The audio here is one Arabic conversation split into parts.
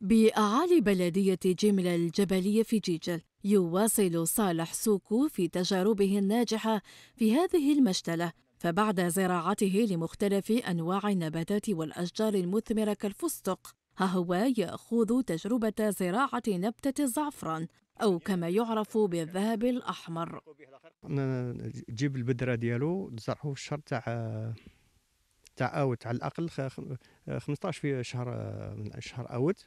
بأعالي بلدية جملة الجبلية في جيجل يواصل صالح سوكو في تجاربه الناجحة في هذه المشتلة فبعد زراعته لمختلف أنواع النباتات والأشجار المثمرة كالفستق ها هو يأخذ تجربة زراعة نبتة الزعفران أو كما يعرف بالذهب الأحمر نجيب البذرة ديالو نزرعه في الشهر تاع تاع اوت على الاقل 15 في شهر من شهر اوت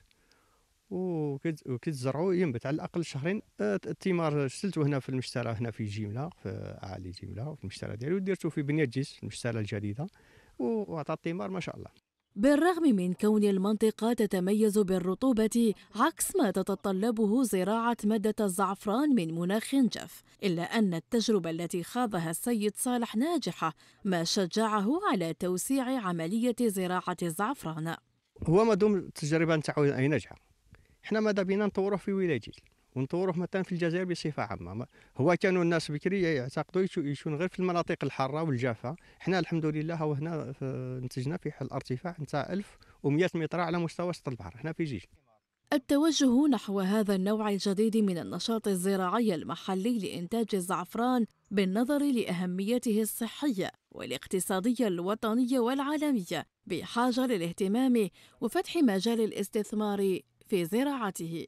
وكيتزرعوا ينبت على الاقل شهرين الثمار آه، شلته هنا في المشترى هنا في جمله في اعالي جمله في المشترى ديالي ودرته في بنيه جيس المشترى الجديده وعطى الثمار ما شاء الله بالرغم من كون المنطقة تتميز بالرطوبة عكس ما تتطلبه زراعة مادة الزعفران من مناخ جاف، إلا أن التجربة التي خاضها السيد صالح ناجحة، ما شجعه على توسيع عملية زراعة الزعفران. هو ما دوم التجربة نتاعو ناجحة، حنا ماذا بينا نطوروه في ولايه ونطوروه مثلا في الجزائر بصفه عامه هو كانوا الناس بكري يعتقدوا يشون غير في المناطق الحاره والجافه حنا الحمد لله هو هنا آه، نتجنا في الارتفاع نتاع 1100 متر على مستوى سطح البحر احنا في جيش التوجه نحو هذا النوع الجديد من النشاط الزراعي المحلي لإنتاج الزعفران بالنظر لأهميته الصحية والاقتصادية الوطنية والعالمية بحاجة للاهتمام وفتح مجال الاستثمار في زراعته